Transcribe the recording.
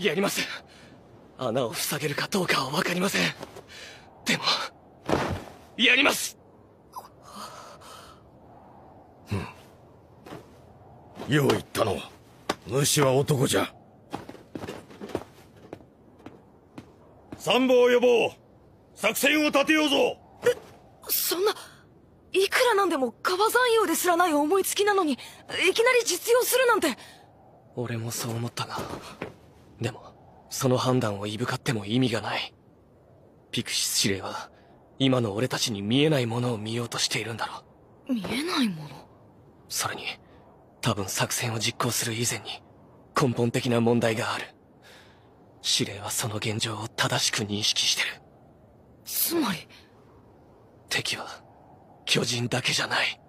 やります穴を塞げるかどうかは分かりませんでもやりますよう言ったの虫は男じゃ参謀ぼう作戦を立てようぞそんないくらなんでも川山陽ですらない思いつきなのにいきなり実用するなんて俺もそう思ったがでも、その判断をいぶかっても意味がない。ピクシス司令は、今の俺たちに見えないものを見ようとしているんだろう。見えないものそれに、多分作戦を実行する以前に、根本的な問題がある。司令はその現状を正しく認識してる。つまり。敵は、巨人だけじゃない。